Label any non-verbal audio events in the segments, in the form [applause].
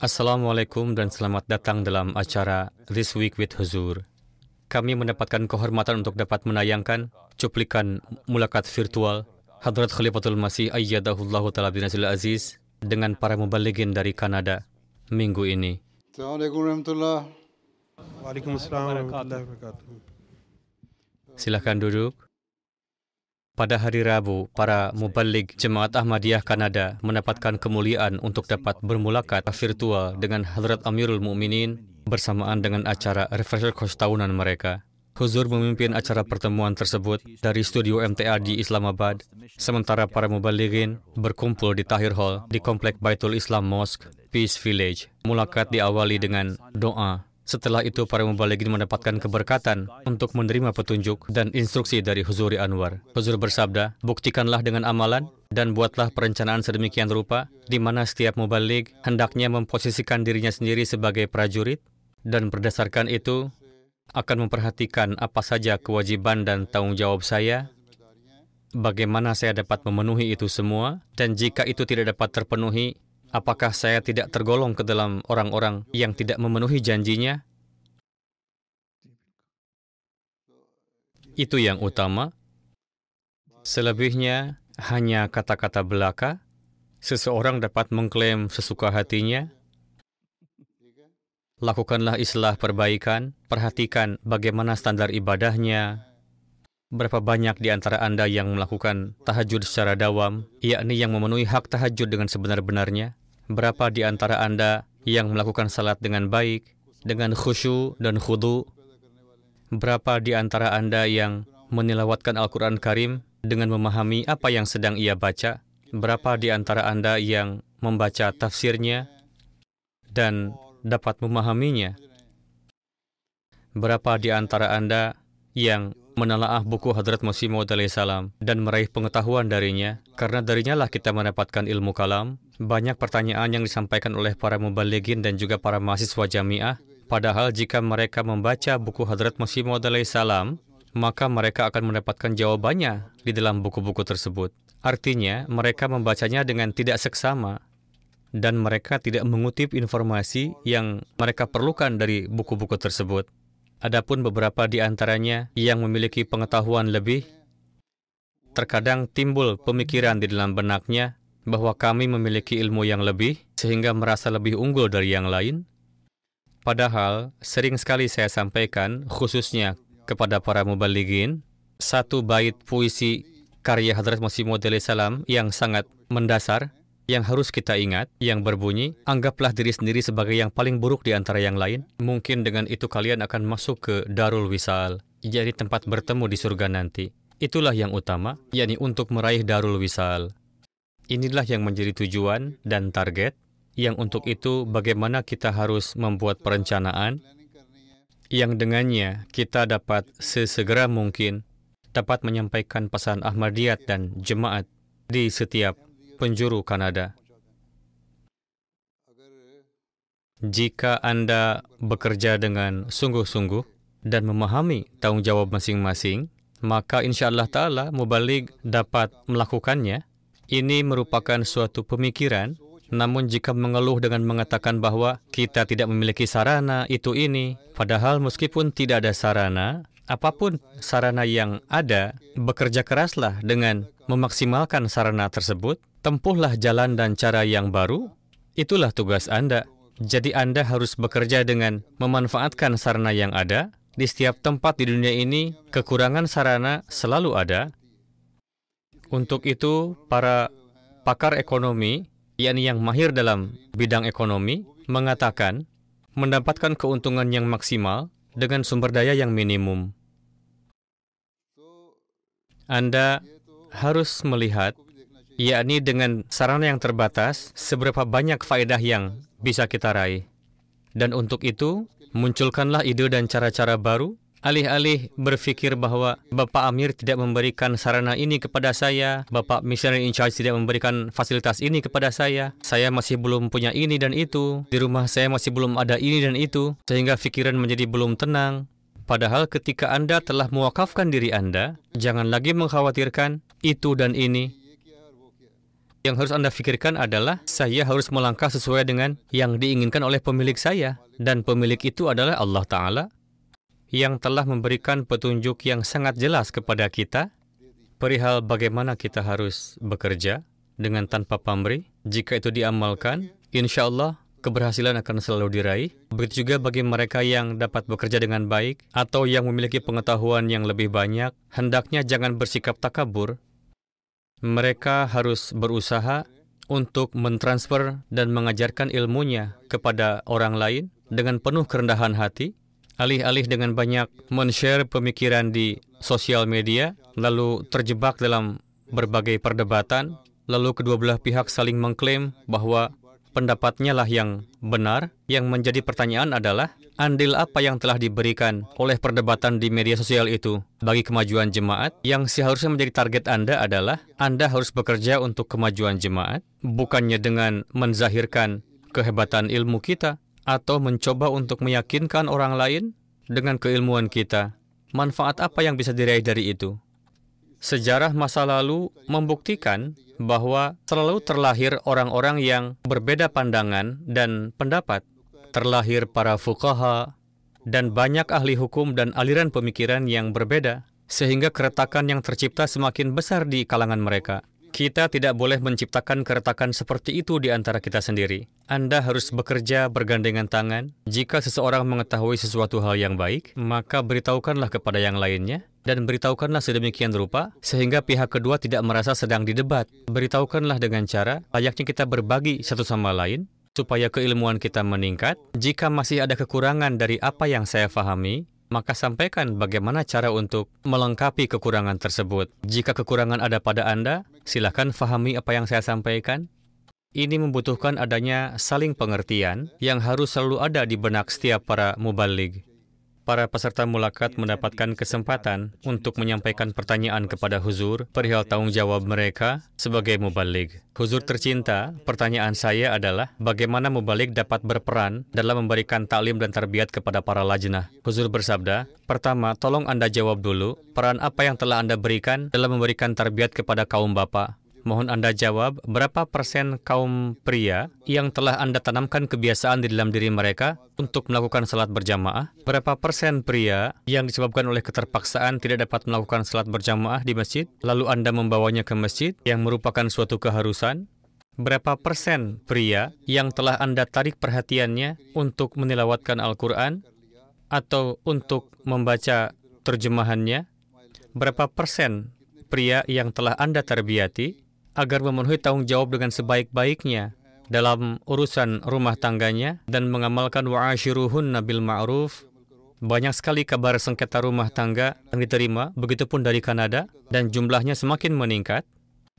Assalamualaikum dan selamat datang dalam acara This Week with Huzur. Kami mendapatkan kehormatan untuk dapat menayangkan cuplikan mulakat virtual Hadrat Khalifatul Masih Ayyadahullahu Ta'ala Binasil Aziz dengan para mubaligin dari Kanada minggu ini. Assalamualaikum warahmatullahi wabarakatuh. Silahkan duduk. Pada hari Rabu, para mubalik Jemaat Ahmadiyah Kanada mendapatkan kemuliaan untuk dapat bermulakat virtual dengan Hadrat Amirul Mukminin bersamaan dengan acara refresher course tahunan mereka. Huzur memimpin acara pertemuan tersebut dari studio MTA di Islamabad, sementara para mubalikin berkumpul di Tahir Hall di Komplek Baitul Islam Mosque, Peace Village. Mulakat diawali dengan doa Setelah itu para mubalikin mendapatkan keberkatan untuk menerima petunjuk dan instruksi dari Huzuri Anwar. Huzur bersabda, buktikanlah dengan amalan dan buatlah perencanaan sedemikian rupa di mana setiap mubalik hendaknya memposisikan dirinya sendiri sebagai prajurit dan berdasarkan itu akan memperhatikan apa saja kewajiban dan tanggung jawab saya bagaimana saya dapat memenuhi itu semua, dan jika itu tidak dapat terpenuhi, Apakah saya tidak tergolong ke dalam orang-orang yang tidak memenuhi janjinya? Itu yang utama. Selebihnya hanya kata-kata belaka. Seseorang dapat mengklaim sesuka hatinya. Lakukanlah islah perbaikan, perhatikan bagaimana standar ibadahnya, Berapa banyak di antara Anda yang melakukan tahajud secara dawam, yakni yang memenuhi hak tahajud dengan sebenar-benarnya? Berapa di antara Anda yang melakukan salat dengan baik, dengan khusyuk dan khudu? Berapa di antara Anda yang menilawatkan Al-Quran Karim dengan memahami apa yang sedang ia baca? Berapa di antara Anda yang membaca tafsirnya dan dapat memahaminya? Berapa di antara Anda yang menelaah buku Hadrat Masih Maud salam dan meraih pengetahuan darinya, karena darinya lah kita mendapatkan ilmu kalam. Banyak pertanyaan yang disampaikan oleh para mubaligin dan juga para mahasiswa jamiah, padahal jika mereka membaca buku Hadrat Masih Maud salam, maka mereka akan mendapatkan jawabannya di dalam buku-buku tersebut. Artinya, mereka membacanya dengan tidak seksama, dan mereka tidak mengutip informasi yang mereka perlukan dari buku-buku tersebut. Adapun beberapa di antaranya yang memiliki pengetahuan lebih, terkadang timbul pemikiran di dalam benaknya bahwa kami memiliki ilmu yang lebih sehingga merasa lebih unggul dari yang lain. Padahal sering sekali saya sampaikan, khususnya kepada para mubaligin, satu bait puisi karya Hadrat Masih salam yang sangat mendasar yang harus kita ingat, yang berbunyi, anggaplah diri sendiri sebagai yang paling buruk di antara yang lain. Mungkin dengan itu kalian akan masuk ke Darul Wisal, jadi tempat bertemu di surga nanti. Itulah yang utama, yakni untuk meraih Darul Wisal. Inilah yang menjadi tujuan dan target, yang untuk itu bagaimana kita harus membuat perencanaan, yang dengannya kita dapat sesegera mungkin dapat menyampaikan pesan Ahmadiyat dan jemaat di setiap penjuru Kanada. Jika Anda bekerja dengan sungguh-sungguh dan memahami tanggung jawab masing-masing, maka insya Allah Ta'ala mubalik dapat melakukannya. Ini merupakan suatu pemikiran, namun jika mengeluh dengan mengatakan bahwa kita tidak memiliki sarana itu ini, padahal meskipun tidak ada sarana, apapun sarana yang ada, bekerja keraslah dengan memaksimalkan sarana tersebut Tempuhlah jalan dan cara yang baru, itulah tugas Anda. Jadi Anda harus bekerja dengan memanfaatkan sarana yang ada. Di setiap tempat di dunia ini, kekurangan sarana selalu ada. Untuk itu, para pakar ekonomi, yakni yang mahir dalam bidang ekonomi, mengatakan mendapatkan keuntungan yang maksimal dengan sumber daya yang minimum. Anda harus melihat yakni dengan sarana yang terbatas, seberapa banyak faedah yang bisa kita raih. Dan untuk itu, munculkanlah ide dan cara-cara baru, alih-alih berpikir bahwa Bapak Amir tidak memberikan sarana ini kepada saya, Bapak Missionary in Charge tidak memberikan fasilitas ini kepada saya, saya masih belum punya ini dan itu, di rumah saya masih belum ada ini dan itu, sehingga pikiran menjadi belum tenang. Padahal ketika Anda telah mewakafkan diri Anda, jangan lagi mengkhawatirkan itu dan ini, yang harus Anda pikirkan adalah, saya harus melangkah sesuai dengan yang diinginkan oleh pemilik saya. Dan pemilik itu adalah Allah Ta'ala yang telah memberikan petunjuk yang sangat jelas kepada kita perihal bagaimana kita harus bekerja dengan tanpa pamrih. Jika itu diamalkan, insya Allah keberhasilan akan selalu diraih. Begitu juga bagi mereka yang dapat bekerja dengan baik atau yang memiliki pengetahuan yang lebih banyak, hendaknya jangan bersikap takabur, mereka harus berusaha untuk mentransfer dan mengajarkan ilmunya kepada orang lain dengan penuh kerendahan hati, alih-alih dengan banyak men-share pemikiran di sosial media, lalu terjebak dalam berbagai perdebatan, lalu kedua belah pihak saling mengklaim bahwa pendapatnya lah yang benar. Yang menjadi pertanyaan adalah, andil apa yang telah diberikan oleh perdebatan di media sosial itu bagi kemajuan jemaat? Yang seharusnya menjadi target Anda adalah, Anda harus bekerja untuk kemajuan jemaat, bukannya dengan menzahirkan kehebatan ilmu kita atau mencoba untuk meyakinkan orang lain dengan keilmuan kita. Manfaat apa yang bisa diraih dari itu? Sejarah masa lalu membuktikan bahwa selalu terlahir orang-orang yang berbeda pandangan dan pendapat. Terlahir para fukaha dan banyak ahli hukum dan aliran pemikiran yang berbeda, sehingga keretakan yang tercipta semakin besar di kalangan mereka. Kita tidak boleh menciptakan keretakan seperti itu di antara kita sendiri. Anda harus bekerja bergandengan tangan. Jika seseorang mengetahui sesuatu hal yang baik, maka beritahukanlah kepada yang lainnya dan beritahukanlah sedemikian rupa sehingga pihak kedua tidak merasa sedang didebat. Beritahukanlah dengan cara layaknya kita berbagi satu sama lain supaya keilmuan kita meningkat. Jika masih ada kekurangan dari apa yang saya fahami, maka sampaikan bagaimana cara untuk melengkapi kekurangan tersebut. Jika kekurangan ada pada Anda, silahkan fahami apa yang saya sampaikan. Ini membutuhkan adanya saling pengertian yang harus selalu ada di benak setiap para mubalig para peserta mulakat mendapatkan kesempatan untuk menyampaikan pertanyaan kepada Huzur perihal tanggung jawab mereka sebagai mubalik. Huzur tercinta, pertanyaan saya adalah bagaimana mubalik dapat berperan dalam memberikan taklim dan terbiat kepada para lajnah. Huzur bersabda, pertama, tolong Anda jawab dulu peran apa yang telah Anda berikan dalam memberikan terbiat kepada kaum bapak. Mohon Anda jawab, berapa persen kaum pria yang telah Anda tanamkan kebiasaan di dalam diri mereka untuk melakukan salat berjamaah? Berapa persen pria yang disebabkan oleh keterpaksaan tidak dapat melakukan salat berjamaah di masjid, lalu Anda membawanya ke masjid yang merupakan suatu keharusan? Berapa persen pria yang telah Anda tarik perhatiannya untuk menilawatkan Al-Quran atau untuk membaca terjemahannya? Berapa persen pria yang telah Anda terbiati agar memenuhi tanggung jawab dengan sebaik-baiknya dalam urusan rumah tangganya dan mengamalkan wa'ashiruhun nabil ma'ruf. Banyak sekali kabar sengketa rumah tangga yang diterima, begitupun dari Kanada, dan jumlahnya semakin meningkat.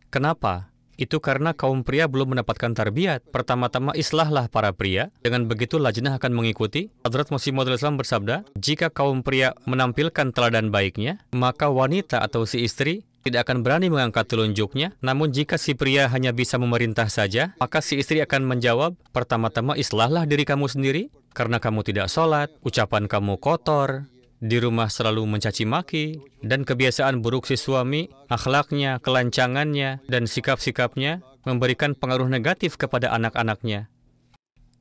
Kenapa? Itu karena kaum pria belum mendapatkan tarbiyat. Pertama-tama islahlah para pria, dengan begitu lajnah akan mengikuti. Hadrat Masih Maudul Islam bersabda, jika kaum pria menampilkan teladan baiknya, maka wanita atau si istri tidak akan berani mengangkat telunjuknya. Namun jika si pria hanya bisa memerintah saja, maka si istri akan menjawab, pertama-tama islahlah diri kamu sendiri, karena kamu tidak sholat, ucapan kamu kotor, di rumah selalu mencaci maki, dan kebiasaan buruk si suami, akhlaknya, kelancangannya, dan sikap-sikapnya memberikan pengaruh negatif kepada anak-anaknya.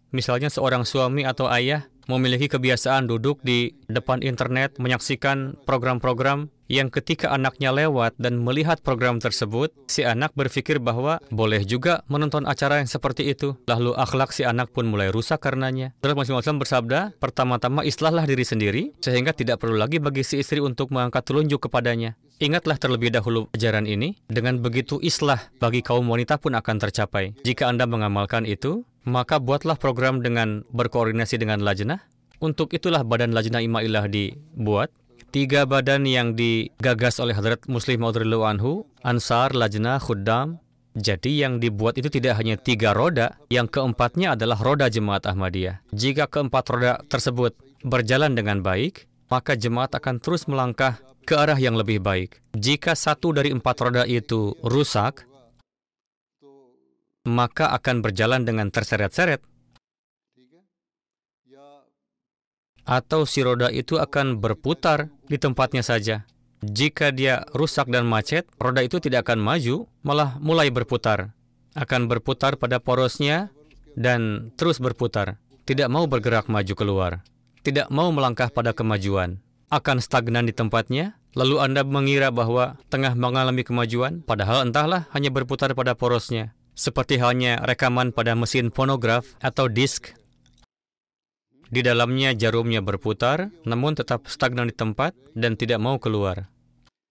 Misalnya seorang suami atau ayah memiliki kebiasaan duduk di depan internet menyaksikan program-program yang ketika anaknya lewat dan melihat program tersebut, si anak berpikir bahwa boleh juga menonton acara yang seperti itu. Lalu akhlak si anak pun mulai rusak karenanya. Terus Rasulullah SAW bersabda, pertama-tama islahlah diri sendiri, sehingga tidak perlu lagi bagi si istri untuk mengangkat telunjuk kepadanya. Ingatlah terlebih dahulu ajaran ini, dengan begitu islah bagi kaum wanita pun akan tercapai. Jika Anda mengamalkan itu, maka buatlah program dengan berkoordinasi dengan Lajnah. Untuk itulah Badan Lajnah Imailah dibuat. Tiga badan yang digagas oleh Hadrat Muslim Maudrilu Anhu, Ansar, Lajnah, Khuddam. Jadi yang dibuat itu tidak hanya tiga roda, yang keempatnya adalah roda jemaat Ahmadiyah. Jika keempat roda tersebut berjalan dengan baik, maka jemaat akan terus melangkah ke arah yang lebih baik. Jika satu dari empat roda itu rusak, maka akan berjalan dengan terseret-seret. Atau si roda itu akan berputar di tempatnya saja. Jika dia rusak dan macet, roda itu tidak akan maju, malah mulai berputar. Akan berputar pada porosnya dan terus berputar. Tidak mau bergerak maju keluar. Tidak mau melangkah pada kemajuan. Akan stagnan di tempatnya, lalu Anda mengira bahwa tengah mengalami kemajuan, padahal entahlah hanya berputar pada porosnya seperti halnya rekaman pada mesin fonograf atau disk. Di dalamnya jarumnya berputar, namun tetap stagnan di tempat dan tidak mau keluar.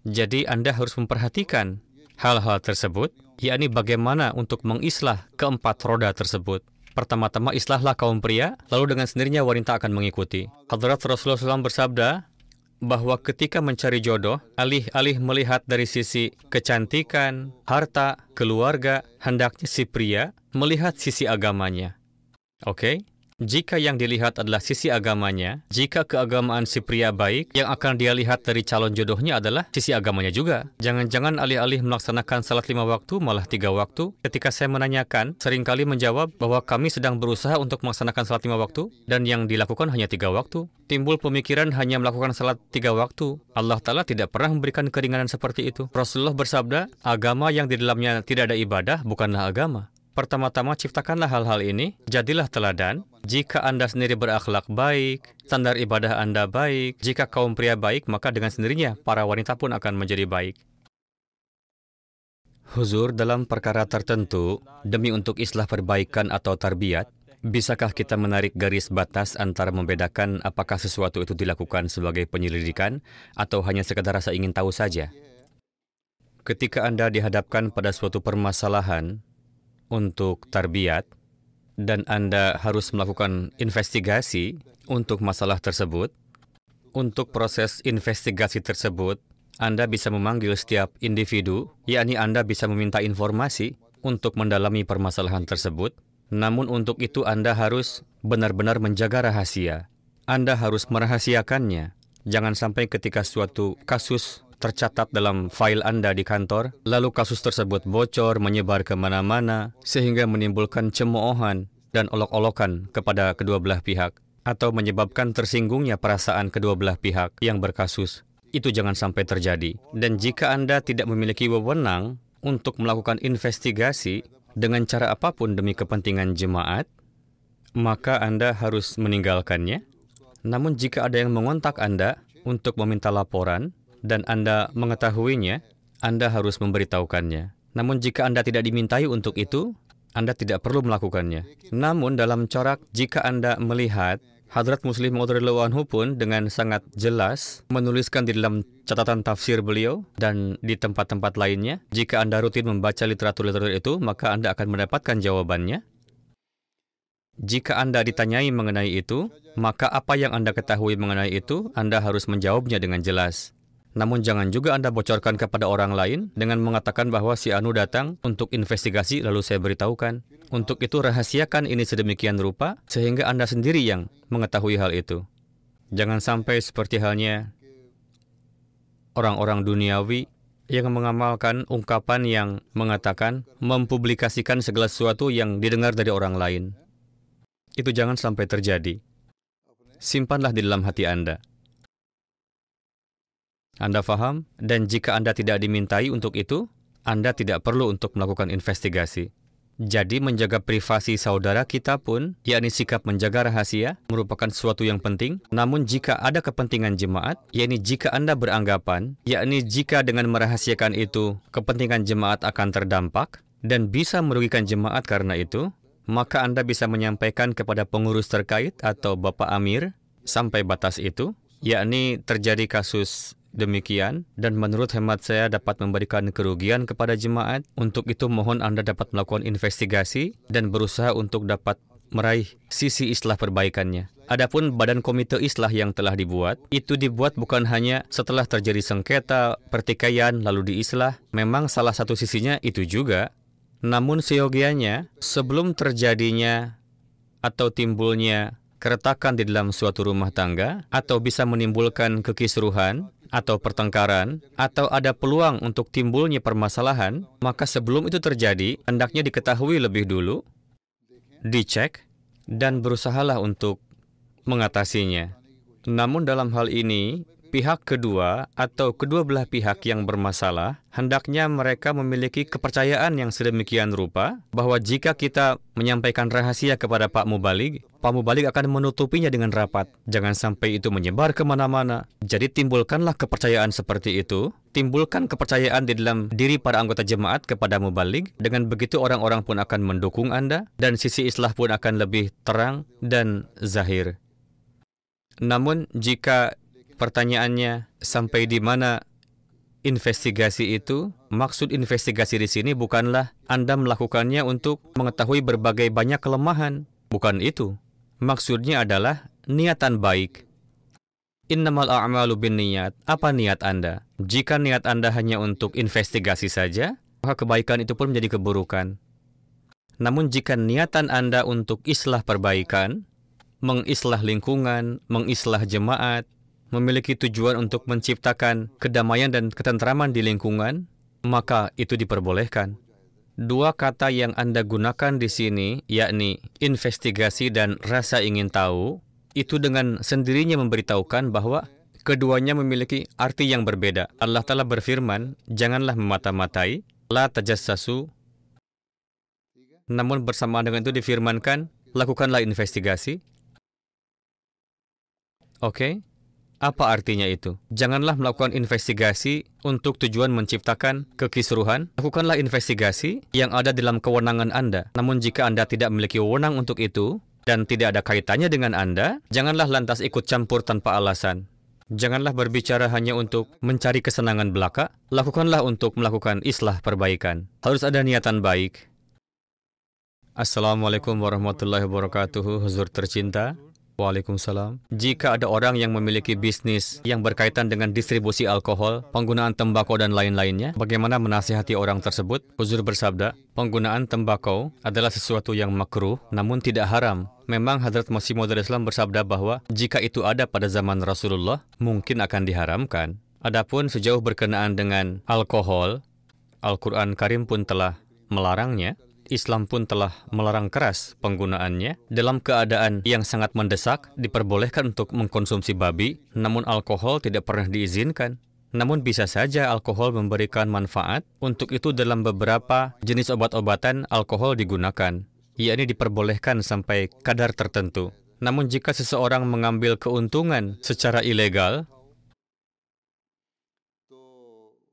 Jadi Anda harus memperhatikan hal-hal tersebut, yakni bagaimana untuk mengislah keempat roda tersebut. Pertama-tama islahlah kaum pria, lalu dengan sendirinya wanita akan mengikuti. Hadrat Rasulullah SAW bersabda, bahwa ketika mencari jodoh, alih-alih melihat dari sisi kecantikan, harta, keluarga, hendaknya si pria melihat sisi agamanya. Oke? Okay? Jika yang dilihat adalah sisi agamanya, jika keagamaan si pria baik, yang akan dia lihat dari calon jodohnya adalah sisi agamanya juga. Jangan-jangan alih-alih melaksanakan salat lima waktu, malah tiga waktu. Ketika saya menanyakan, seringkali menjawab bahwa kami sedang berusaha untuk melaksanakan salat lima waktu, dan yang dilakukan hanya tiga waktu. Timbul pemikiran hanya melakukan salat tiga waktu. Allah Ta'ala tidak pernah memberikan keringanan seperti itu. Rasulullah bersabda, agama yang di dalamnya tidak ada ibadah bukanlah agama. Pertama-tama ciptakanlah hal-hal ini, jadilah teladan, jika Anda sendiri berakhlak baik, standar ibadah Anda baik, jika kaum pria baik, maka dengan sendirinya para wanita pun akan menjadi baik. Huzur dalam perkara tertentu, demi untuk islah perbaikan atau tarbiyat, bisakah kita menarik garis batas antara membedakan apakah sesuatu itu dilakukan sebagai penyelidikan atau hanya sekadar rasa ingin tahu saja? Ketika Anda dihadapkan pada suatu permasalahan untuk tarbiyat, dan Anda harus melakukan investigasi untuk masalah tersebut. Untuk proses investigasi tersebut, Anda bisa memanggil setiap individu, yakni Anda bisa meminta informasi untuk mendalami permasalahan tersebut. Namun untuk itu Anda harus benar-benar menjaga rahasia. Anda harus merahasiakannya. Jangan sampai ketika suatu kasus tercatat dalam file Anda di kantor, lalu kasus tersebut bocor, menyebar kemana-mana, sehingga menimbulkan cemoohan dan olok-olokan kepada kedua belah pihak, atau menyebabkan tersinggungnya perasaan kedua belah pihak yang berkasus. Itu jangan sampai terjadi. Dan jika Anda tidak memiliki wewenang untuk melakukan investigasi dengan cara apapun demi kepentingan jemaat, maka Anda harus meninggalkannya. Namun jika ada yang mengontak Anda untuk meminta laporan, dan Anda mengetahuinya, Anda harus memberitahukannya. Namun jika Anda tidak dimintai untuk itu, Anda tidak perlu melakukannya. Namun dalam corak, jika Anda melihat, Hadrat Muslim Maudrillahu Anhu pun dengan sangat jelas menuliskan di dalam catatan tafsir beliau dan di tempat-tempat lainnya, jika Anda rutin membaca literatur-literatur itu, maka Anda akan mendapatkan jawabannya. Jika Anda ditanyai mengenai itu, maka apa yang Anda ketahui mengenai itu, Anda harus menjawabnya dengan jelas. Namun jangan juga Anda bocorkan kepada orang lain dengan mengatakan bahwa si Anu datang untuk investigasi lalu saya beritahukan. Untuk itu rahasiakan ini sedemikian rupa sehingga Anda sendiri yang mengetahui hal itu. Jangan sampai seperti halnya orang-orang duniawi yang mengamalkan ungkapan yang mengatakan mempublikasikan segala sesuatu yang didengar dari orang lain. Itu jangan sampai terjadi. Simpanlah di dalam hati Anda. Anda faham? Dan jika Anda tidak dimintai untuk itu, Anda tidak perlu untuk melakukan investigasi. Jadi menjaga privasi saudara kita pun, yakni sikap menjaga rahasia, merupakan sesuatu yang penting. Namun jika ada kepentingan jemaat, yakni jika Anda beranggapan, yakni jika dengan merahasiakan itu, kepentingan jemaat akan terdampak, dan bisa merugikan jemaat karena itu, maka Anda bisa menyampaikan kepada pengurus terkait atau Bapak Amir sampai batas itu, yakni terjadi kasus demikian dan menurut hemat saya dapat memberikan kerugian kepada jemaat. Untuk itu mohon Anda dapat melakukan investigasi dan berusaha untuk dapat meraih sisi islah perbaikannya. Adapun badan komite islah yang telah dibuat, itu dibuat bukan hanya setelah terjadi sengketa, pertikaian, lalu diislah. Memang salah satu sisinya itu juga. Namun seyogianya, sebelum terjadinya atau timbulnya keretakan di dalam suatu rumah tangga atau bisa menimbulkan kekisruhan, atau pertengkaran, atau ada peluang untuk timbulnya permasalahan, maka sebelum itu terjadi, hendaknya diketahui lebih dulu, dicek, dan berusahalah untuk mengatasinya. Namun dalam hal ini, pihak kedua atau kedua belah pihak yang bermasalah, hendaknya mereka memiliki kepercayaan yang sedemikian rupa bahwa jika kita menyampaikan rahasia kepada Pak Mubalik, Pak Mubalik akan menutupinya dengan rapat. Jangan sampai itu menyebar kemana-mana. Jadi timbulkanlah kepercayaan seperti itu. Timbulkan kepercayaan di dalam diri para anggota jemaat kepada Mubalik. Dengan begitu orang-orang pun akan mendukung Anda dan sisi islah pun akan lebih terang dan zahir. Namun jika Pertanyaannya, sampai di mana investigasi itu? Maksud investigasi di sini bukanlah Anda melakukannya untuk mengetahui berbagai banyak kelemahan. Bukan itu. Maksudnya adalah niatan baik. Innamal a'malu bin niat. Apa niat Anda? Jika niat Anda hanya untuk investigasi saja, maka kebaikan itu pun menjadi keburukan. Namun jika niatan Anda untuk islah perbaikan, mengislah lingkungan, mengislah jemaat, memiliki tujuan untuk menciptakan kedamaian dan ketentraman di lingkungan, maka itu diperbolehkan. Dua kata yang Anda gunakan di sini, yakni investigasi dan rasa ingin tahu, itu dengan sendirinya memberitahukan bahwa keduanya memiliki arti yang berbeda. Allah telah berfirman, janganlah memata-matai, la tajassasu, namun bersamaan dengan itu difirmankan, lakukanlah investigasi. Oke, okay? Apa artinya itu? Janganlah melakukan investigasi untuk tujuan menciptakan kekisruhan. Lakukanlah investigasi yang ada dalam kewenangan Anda. Namun jika Anda tidak memiliki wewenang untuk itu dan tidak ada kaitannya dengan Anda, janganlah lantas ikut campur tanpa alasan. Janganlah berbicara hanya untuk mencari kesenangan belaka, lakukanlah untuk melakukan islah perbaikan. Harus ada niatan baik. Assalamualaikum warahmatullahi wabarakatuh, Huzur tercinta. Waalaikumsalam. Jika ada orang yang memiliki bisnis yang berkaitan dengan distribusi alkohol, penggunaan tembakau dan lain-lainnya, bagaimana menasihati orang tersebut? Huzur bersabda, penggunaan tembakau adalah sesuatu yang makruh namun tidak haram. Memang Hadrat Masih Maud Islam bersabda bahwa jika itu ada pada zaman Rasulullah, mungkin akan diharamkan. Adapun sejauh berkenaan dengan alkohol, Al-Quran Karim pun telah melarangnya, Islam pun telah melarang keras penggunaannya. Dalam keadaan yang sangat mendesak, diperbolehkan untuk mengkonsumsi babi, namun alkohol tidak pernah diizinkan. Namun bisa saja alkohol memberikan manfaat. Untuk itu dalam beberapa jenis obat-obatan alkohol digunakan, yakni diperbolehkan sampai kadar tertentu. Namun jika seseorang mengambil keuntungan secara ilegal,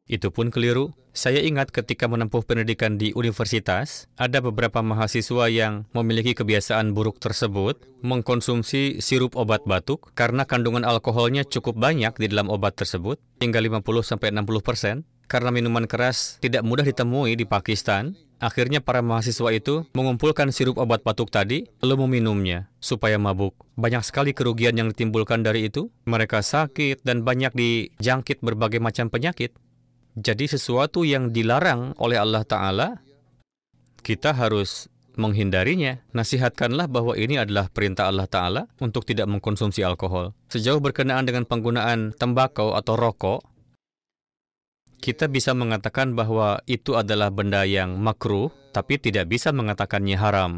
itu pun keliru. Saya ingat ketika menempuh pendidikan di universitas, ada beberapa mahasiswa yang memiliki kebiasaan buruk tersebut, mengkonsumsi sirup obat batuk karena kandungan alkoholnya cukup banyak di dalam obat tersebut, hingga 50-60%. Karena minuman keras tidak mudah ditemui di Pakistan, akhirnya para mahasiswa itu mengumpulkan sirup obat batuk tadi, lalu meminumnya supaya mabuk. Banyak sekali kerugian yang ditimbulkan dari itu. Mereka sakit dan banyak dijangkit berbagai macam penyakit. Jadi sesuatu yang dilarang oleh Allah Ta'ala, kita harus menghindarinya. Nasihatkanlah bahwa ini adalah perintah Allah Ta'ala untuk tidak mengkonsumsi alkohol. Sejauh berkenaan dengan penggunaan tembakau atau rokok, kita bisa mengatakan bahwa itu adalah benda yang makruh, tapi tidak bisa mengatakannya haram.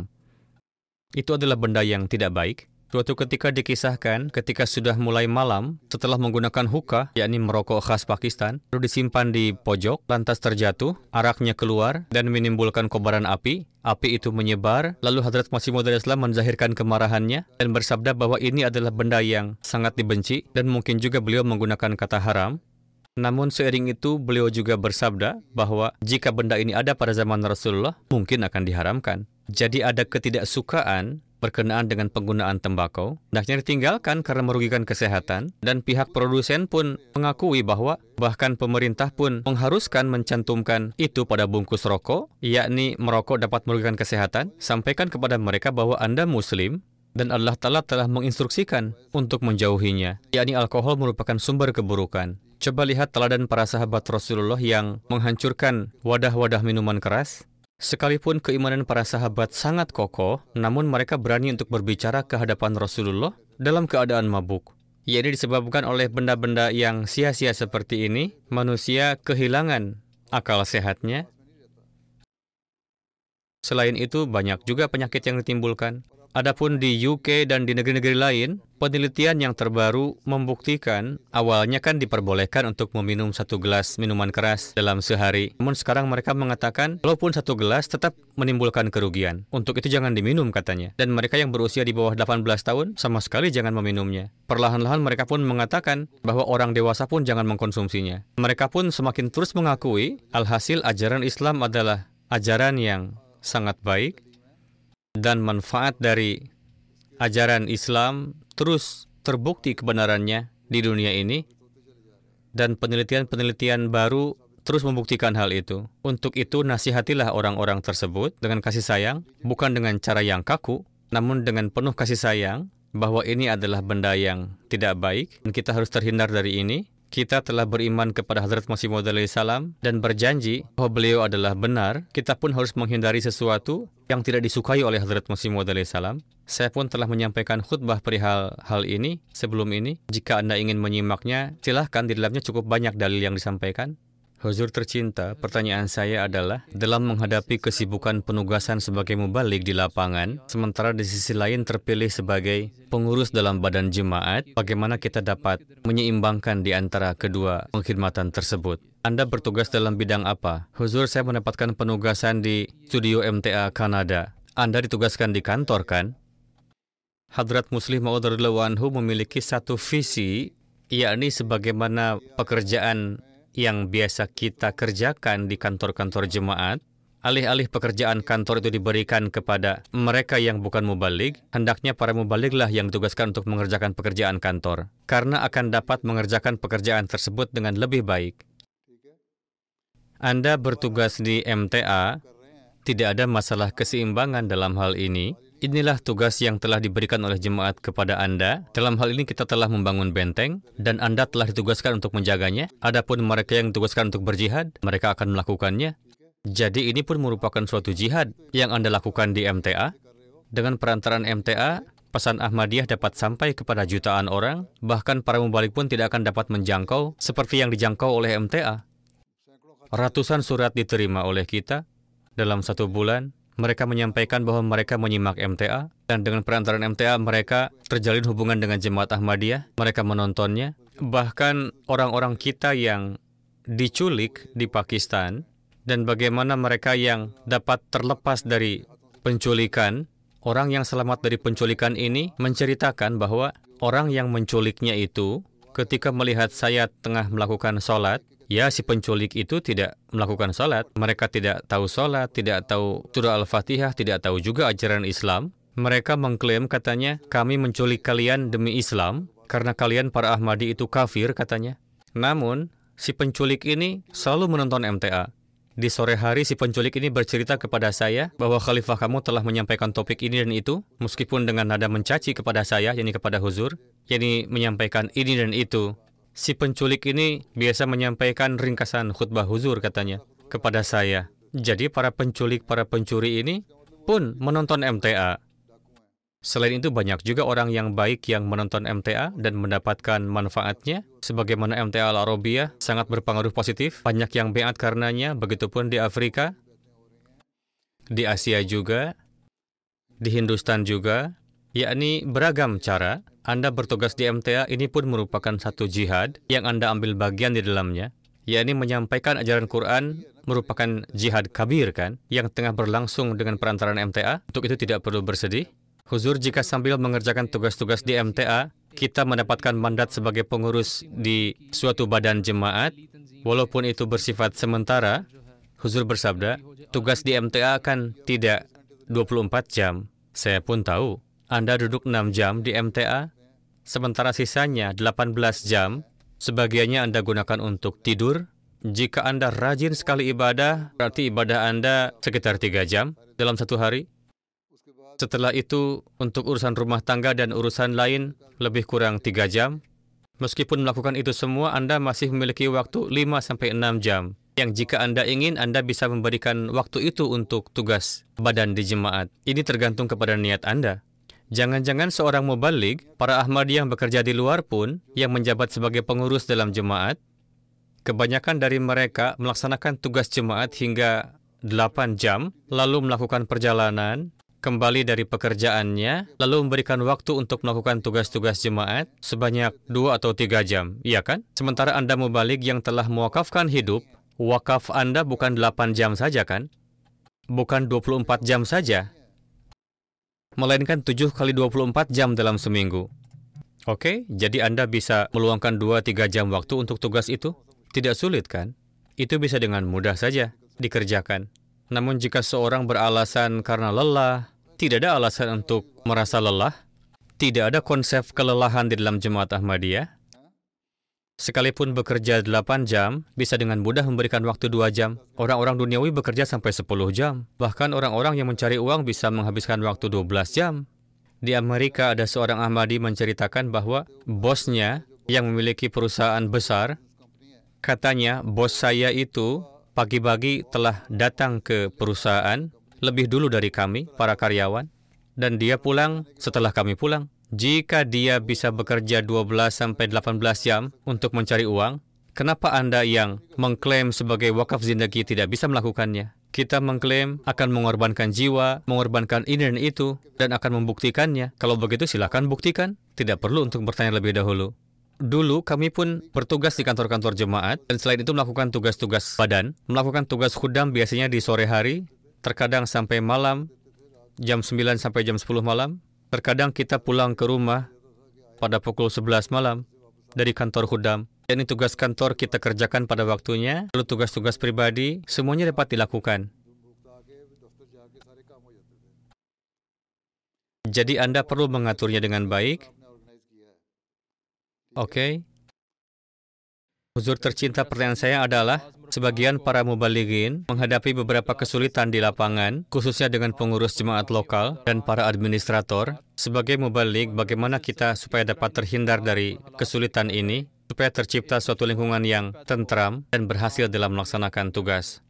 Itu adalah benda yang tidak baik, Suatu ketika dikisahkan, ketika sudah mulai malam, setelah menggunakan hookah, yakni merokok khas Pakistan, lalu disimpan di pojok, lantas terjatuh, araknya keluar, dan menimbulkan kobaran api. Api itu menyebar, lalu Hadrat Masih Maud Islam menzahirkan kemarahannya dan bersabda bahwa ini adalah benda yang sangat dibenci dan mungkin juga beliau menggunakan kata haram. Namun seiring itu beliau juga bersabda bahwa jika benda ini ada pada zaman Rasulullah, mungkin akan diharamkan. Jadi ada ketidaksukaan berkenaan dengan penggunaan tembakau, hendaknya ditinggalkan karena merugikan kesehatan, dan pihak produsen pun mengakui bahwa bahkan pemerintah pun mengharuskan mencantumkan itu pada bungkus rokok, yakni merokok dapat merugikan kesehatan, sampaikan kepada mereka bahwa Anda muslim, dan Allah Ta'ala telah menginstruksikan untuk menjauhinya, yakni alkohol merupakan sumber keburukan. Coba lihat teladan para sahabat Rasulullah yang menghancurkan wadah-wadah minuman keras, Sekalipun keimanan para sahabat sangat kokoh, namun mereka berani untuk berbicara ke hadapan Rasulullah dalam keadaan mabuk. Ia ini disebabkan oleh benda-benda yang sia-sia seperti ini, manusia kehilangan akal sehatnya. Selain itu, banyak juga penyakit yang ditimbulkan. Adapun di UK dan di negeri-negeri lain, penelitian yang terbaru membuktikan awalnya kan diperbolehkan untuk meminum satu gelas minuman keras dalam sehari. Namun sekarang mereka mengatakan, walaupun satu gelas tetap menimbulkan kerugian. Untuk itu jangan diminum katanya. Dan mereka yang berusia di bawah 18 tahun sama sekali jangan meminumnya. Perlahan-lahan mereka pun mengatakan bahwa orang dewasa pun jangan mengkonsumsinya. Mereka pun semakin terus mengakui alhasil ajaran Islam adalah ajaran yang sangat baik dan manfaat dari ajaran Islam terus terbukti kebenarannya di dunia ini dan penelitian-penelitian baru terus membuktikan hal itu. Untuk itu, nasihatilah orang-orang tersebut dengan kasih sayang, bukan dengan cara yang kaku, namun dengan penuh kasih sayang bahwa ini adalah benda yang tidak baik dan kita harus terhindar dari ini kita telah beriman kepada Hazrat Masih Maud salam dan berjanji bahwa beliau adalah benar, kita pun harus menghindari sesuatu yang tidak disukai oleh Hazrat Masih Maud salam. Saya pun telah menyampaikan khutbah perihal hal ini sebelum ini. Jika Anda ingin menyimaknya, silahkan di dalamnya cukup banyak dalil yang disampaikan. Huzur tercinta, pertanyaan saya adalah, dalam menghadapi kesibukan penugasan sebagai mubalik di lapangan, sementara di sisi lain terpilih sebagai pengurus dalam badan jemaat, bagaimana kita dapat menyeimbangkan di antara kedua pengkhidmatan tersebut? Anda bertugas dalam bidang apa? Huzur, saya mendapatkan penugasan di studio MTA Kanada. Anda ditugaskan di kantor, kan? Hadrat Muslim Ma'udarul Anhu memiliki satu visi yakni sebagaimana pekerjaan yang biasa kita kerjakan di kantor-kantor jemaat, alih-alih pekerjaan kantor itu diberikan kepada mereka yang bukan mubalik, hendaknya para mubaliklah yang ditugaskan untuk mengerjakan pekerjaan kantor, karena akan dapat mengerjakan pekerjaan tersebut dengan lebih baik. Anda bertugas di MTA, tidak ada masalah keseimbangan dalam hal ini, Inilah tugas yang telah diberikan oleh jemaat kepada Anda. Dalam hal ini kita telah membangun benteng dan Anda telah ditugaskan untuk menjaganya. Adapun mereka yang ditugaskan untuk berjihad, mereka akan melakukannya. Jadi ini pun merupakan suatu jihad yang Anda lakukan di MTA. Dengan perantaran MTA, pesan Ahmadiyah dapat sampai kepada jutaan orang, bahkan para mubalik pun tidak akan dapat menjangkau seperti yang dijangkau oleh MTA. Ratusan surat diterima oleh kita dalam satu bulan, mereka menyampaikan bahwa mereka menyimak MTA, dan dengan perantaran MTA mereka terjalin hubungan dengan jemaat Ahmadiyah, mereka menontonnya. Bahkan orang-orang kita yang diculik di Pakistan, dan bagaimana mereka yang dapat terlepas dari penculikan, orang yang selamat dari penculikan ini menceritakan bahwa orang yang menculiknya itu ketika melihat saya tengah melakukan sholat, Ya, si penculik itu tidak melakukan sholat, Mereka tidak tahu sholat, tidak tahu surah Al-Fatihah, tidak tahu juga ajaran Islam. Mereka mengklaim katanya, kami menculik kalian demi Islam, karena kalian para Ahmadi itu kafir katanya. Namun, si penculik ini selalu menonton MTA. Di sore hari si penculik ini bercerita kepada saya bahwa khalifah kamu telah menyampaikan topik ini dan itu meskipun dengan nada mencaci kepada saya yakni kepada huzur yakni menyampaikan ini dan itu Si penculik ini biasa menyampaikan ringkasan khutbah huzur katanya kepada saya. Jadi para penculik, para pencuri ini pun menonton MTA. Selain itu banyak juga orang yang baik yang menonton MTA dan mendapatkan manfaatnya. Sebagaimana MTA al arabia sangat berpengaruh positif, banyak yang beat karenanya, begitupun di Afrika, di Asia juga, di Hindustan juga, yakni beragam cara anda bertugas di MTA ini pun merupakan satu jihad yang Anda ambil bagian di dalamnya, yakni menyampaikan ajaran Quran merupakan jihad kabir kan, yang tengah berlangsung dengan perantaran MTA. Untuk itu tidak perlu bersedih. Huzur jika sambil mengerjakan tugas-tugas di MTA, kita mendapatkan mandat sebagai pengurus di suatu badan jemaat, walaupun itu bersifat sementara, Huzur bersabda, tugas di MTA akan tidak 24 jam. Saya pun tahu, Anda duduk 6 jam di MTA, Sementara sisanya 18 jam, sebagiannya Anda gunakan untuk tidur. Jika Anda rajin sekali ibadah, berarti ibadah Anda sekitar 3 jam dalam satu hari. Setelah itu, untuk urusan rumah tangga dan urusan lain, lebih kurang 3 jam. Meskipun melakukan itu semua, Anda masih memiliki waktu 5-6 jam. Yang jika Anda ingin, Anda bisa memberikan waktu itu untuk tugas badan di jemaat. Ini tergantung kepada niat Anda. Jangan-jangan seorang mubalik, para ahmadi yang bekerja di luar pun, yang menjabat sebagai pengurus dalam jemaat, kebanyakan dari mereka melaksanakan tugas jemaat hingga 8 jam, lalu melakukan perjalanan, kembali dari pekerjaannya, lalu memberikan waktu untuk melakukan tugas-tugas jemaat sebanyak 2 atau 3 jam, iya kan? Sementara Anda mubalik yang telah mewakafkan hidup, wakaf Anda bukan 8 jam saja kan? Bukan 24 jam saja, melainkan 7 kali 24 jam dalam seminggu. Oke, jadi Anda bisa meluangkan 2-3 jam waktu untuk tugas itu? Tidak sulit kan? Itu bisa dengan mudah saja dikerjakan. Namun jika seorang beralasan karena lelah, tidak ada alasan untuk merasa lelah, tidak ada konsep kelelahan di dalam jemaat Ahmadiyah, Sekalipun bekerja 8 jam, bisa dengan mudah memberikan waktu 2 jam. Orang-orang duniawi bekerja sampai 10 jam. Bahkan orang-orang yang mencari uang bisa menghabiskan waktu 12 jam. Di Amerika ada seorang Ahmadi menceritakan bahwa bosnya yang memiliki perusahaan besar, katanya bos saya itu pagi-pagi telah datang ke perusahaan lebih dulu dari kami, para karyawan, dan dia pulang setelah kami pulang. Jika dia bisa bekerja 12 sampai 18 jam untuk mencari uang, kenapa Anda yang mengklaim sebagai wakaf zindagi tidak bisa melakukannya? Kita mengklaim akan mengorbankan jiwa, mengorbankan ini dan itu, dan akan membuktikannya. Kalau begitu silakan buktikan. Tidak perlu untuk bertanya lebih dahulu. Dulu kami pun bertugas di kantor-kantor jemaat dan selain itu melakukan tugas-tugas badan, melakukan tugas khudam biasanya di sore hari, terkadang sampai malam, jam 9 sampai jam 10 malam, Terkadang kita pulang ke rumah pada pukul 11 malam dari kantor Hudam. Ini tugas kantor kita kerjakan pada waktunya, lalu tugas-tugas pribadi, semuanya dapat dilakukan. Jadi Anda perlu mengaturnya dengan baik. Oke. Okay. Huzur tercinta pertanyaan saya adalah, sebagian para mubaligin menghadapi beberapa kesulitan di lapangan, khususnya dengan pengurus jemaat lokal dan para administrator. Sebagai mubalik, bagaimana kita supaya dapat terhindar dari kesulitan ini, supaya tercipta suatu lingkungan yang tentram dan berhasil dalam melaksanakan tugas.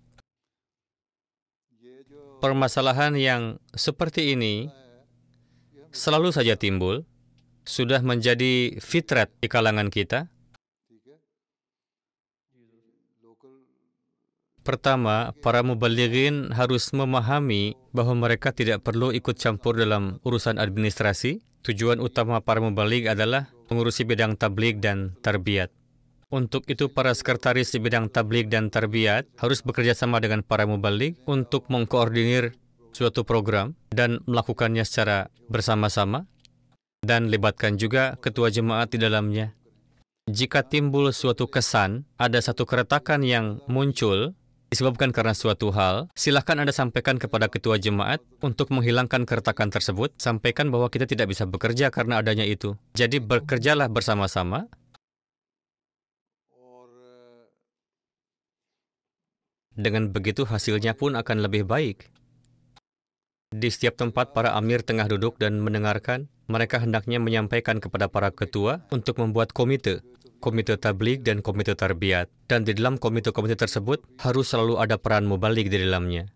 Permasalahan yang seperti ini selalu saja timbul, sudah menjadi fitrat di kalangan kita, Pertama, para mubalighin harus memahami bahwa mereka tidak perlu ikut campur dalam urusan administrasi. Tujuan utama para mubaligh adalah mengurusi bidang tablik dan tarbiyat. Untuk itu, para sekretaris di bidang tablik dan tarbiyat harus bekerja sama dengan para mubaligh untuk mengkoordinir suatu program dan melakukannya secara bersama-sama dan libatkan juga ketua jemaat di dalamnya. Jika timbul suatu kesan, ada satu keretakan yang muncul, disebabkan karena suatu hal, silahkan Anda sampaikan kepada ketua jemaat untuk menghilangkan keretakan tersebut, sampaikan bahwa kita tidak bisa bekerja karena adanya itu. Jadi bekerjalah bersama-sama. Dengan begitu hasilnya pun akan lebih baik. Di setiap tempat para amir tengah duduk dan mendengarkan, mereka hendaknya menyampaikan kepada para ketua untuk membuat komite Komite Tablik dan Komite Terbiak Dan di dalam komite-komite tersebut harus selalu ada peran mubalik di dalamnya.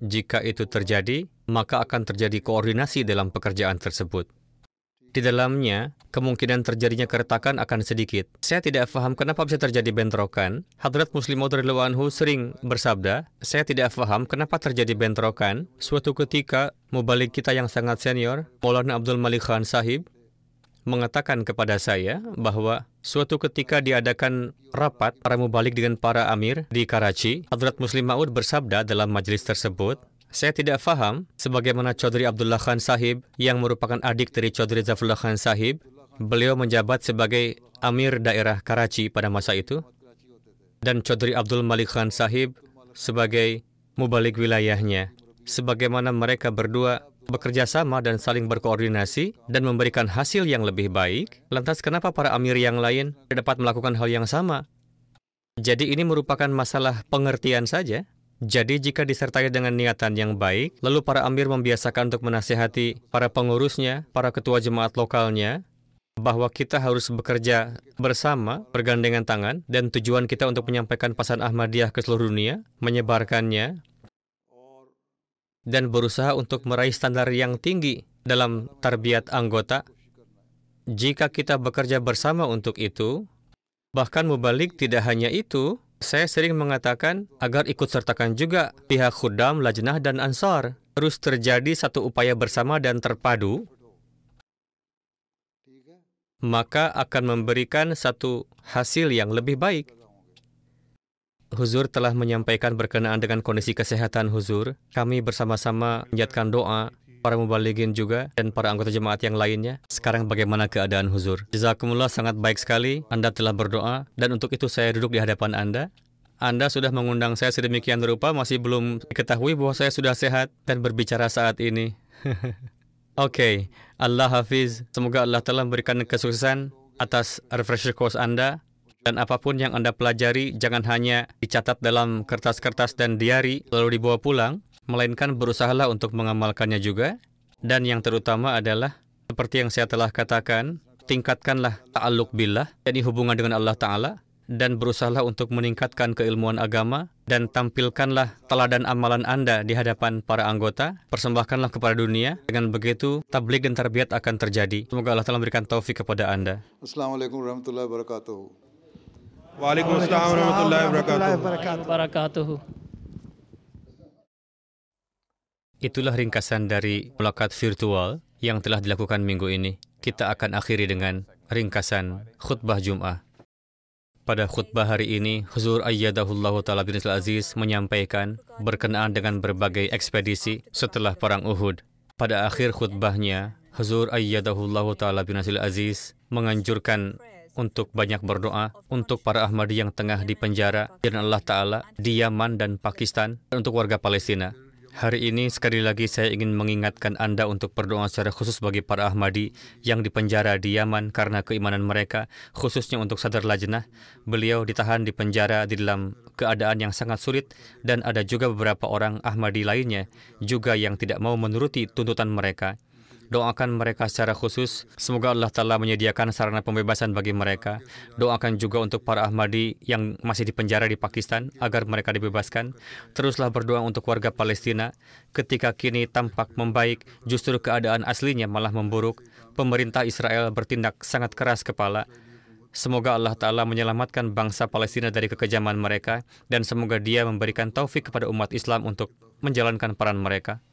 Jika itu terjadi, maka akan terjadi koordinasi dalam pekerjaan tersebut. Di dalamnya, kemungkinan terjadinya keretakan akan sedikit. Saya tidak faham kenapa bisa terjadi bentrokan. Hadrat Muslim radhiyallahu anhu sering bersabda, "Saya tidak faham kenapa terjadi bentrokan." Suatu ketika, mubalik kita yang sangat senior, Maulana Abdul Malik Khan Sahib, mengatakan kepada saya bahwa suatu ketika diadakan rapat para mubalik dengan para amir di Karachi, Hadrat Muslim Ma'ud bersabda dalam majelis tersebut, saya tidak faham sebagaimana Chaudhry Abdullah Khan Sahib yang merupakan adik dari Chaudhry Zafullah Khan Sahib, beliau menjabat sebagai Amir daerah Karachi pada masa itu dan Chaudhry Abdul Malik Khan Sahib sebagai mubalik wilayahnya. Sebagaimana mereka berdua bekerja sama dan saling berkoordinasi dan memberikan hasil yang lebih baik, lantas kenapa para amir yang lain tidak dapat melakukan hal yang sama? Jadi ini merupakan masalah pengertian saja. Jadi jika disertai dengan niatan yang baik, lalu para amir membiasakan untuk menasihati para pengurusnya, para ketua jemaat lokalnya, bahwa kita harus bekerja bersama, bergandengan tangan, dan tujuan kita untuk menyampaikan pesan Ahmadiyah ke seluruh dunia, menyebarkannya, dan berusaha untuk meraih standar yang tinggi dalam tarbiat anggota. Jika kita bekerja bersama untuk itu, bahkan mubalik tidak hanya itu, saya sering mengatakan agar ikut sertakan juga pihak khudam, lajnah, dan ansar. Terus terjadi satu upaya bersama dan terpadu, maka akan memberikan satu hasil yang lebih baik. Huzur telah menyampaikan berkenaan dengan kondisi kesehatan Huzur. Kami bersama-sama menjatkan doa para mubaligin juga dan para anggota jemaat yang lainnya. Sekarang bagaimana keadaan Huzur? Jazakumullah sangat baik sekali. Anda telah berdoa dan untuk itu saya duduk di hadapan Anda. Anda sudah mengundang saya sedemikian rupa, masih belum diketahui bahwa saya sudah sehat dan berbicara saat ini. [laughs] Oke, okay. Allah Hafiz. Semoga Allah telah memberikan kesuksesan atas refresher course Anda. Dan apapun yang Anda pelajari, jangan hanya dicatat dalam kertas-kertas dan diari, lalu dibawa pulang, melainkan berusahalah untuk mengamalkannya juga. Dan yang terutama adalah, seperti yang saya telah katakan, tingkatkanlah ta'aluk billah, yakni hubungan dengan Allah Ta'ala, dan berusahalah untuk meningkatkan keilmuan agama, dan tampilkanlah teladan amalan Anda di hadapan para anggota, persembahkanlah kepada dunia, dengan begitu tablik dan terbiat akan terjadi. Semoga Allah telah memberikan taufik kepada Anda. Assalamualaikum warahmatullahi wabarakatuh. वालेकुम अस्सलाम वरहमतुल्लाहि Itulah ringkasan dari mulakat virtual yang telah dilakukan minggu ini. Kita akan akhiri dengan ringkasan khutbah Jum'ah. Pada khutbah hari ini, Huzur Ayyadahullah Ta'ala bin Aziz menyampaikan berkenaan dengan berbagai ekspedisi setelah Perang Uhud. Pada akhir khutbahnya, Huzur Ayyadahullah Ta'ala bin Aziz menganjurkan untuk banyak berdoa untuk para Ahmadi yang tengah dipenjara dan Allah Ta'ala di Yaman dan Pakistan dan untuk warga Palestina. Hari ini sekali lagi saya ingin mengingatkan Anda untuk berdoa secara khusus bagi para Ahmadi yang dipenjara di Yaman karena keimanan mereka, khususnya untuk Sadar Lajnah. Beliau ditahan di penjara di dalam keadaan yang sangat sulit dan ada juga beberapa orang Ahmadi lainnya juga yang tidak mau menuruti tuntutan mereka. Doakan mereka secara khusus. Semoga Allah Ta'ala menyediakan sarana pembebasan bagi mereka. Doakan juga untuk para Ahmadi yang masih dipenjara di Pakistan agar mereka dibebaskan. Teruslah berdoa untuk warga Palestina. Ketika kini tampak membaik, justru keadaan aslinya malah memburuk. Pemerintah Israel bertindak sangat keras kepala. Semoga Allah Ta'ala menyelamatkan bangsa Palestina dari kekejaman mereka dan semoga dia memberikan taufik kepada umat Islam untuk menjalankan peran mereka.